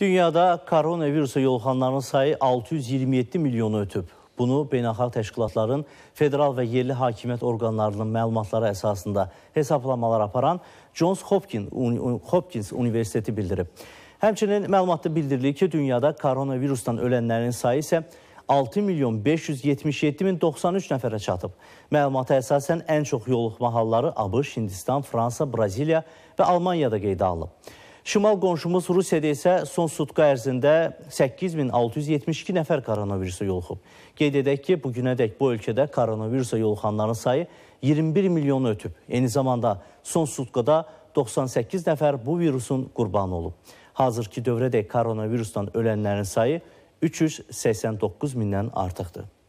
Dünyada koronavirusa yoluxanların sayı 627 milyonu ötüb. Bunu beynəlxalq təşkilatların federal və yerli hakimiyyət orqanlarının məlumatları əsasında hesablamalar aparan Johns Hopkins, Hopkins Universiteti bildirib. Həmçinin məlumatda bildirilir ki, dünyada koronavirusdan ölənlərin sayı isə 6 milyon 577 min 93 nəfərə çatıb. Məlumata əsasən ən çox yoluxma halları ABŞ, Hindistan, Fransa, Braziliya və Almaniyada qeydə alınıb. Şimal qonşumuz Rusiyada isə son sutqa ərzində 8672 nəfər koronavirusa yoluxub. Qeyd edək ki, bugünədək bu ölkədə koronavirusa yoluxanların sayı 21 milyonu ötüb. Eyni zamanda son sutqada 98 nəfər bu virusun qurbanı olub. Hazır ki, dövrədək koronavirusdan ölənlərin sayı 389 mindən artıqdır.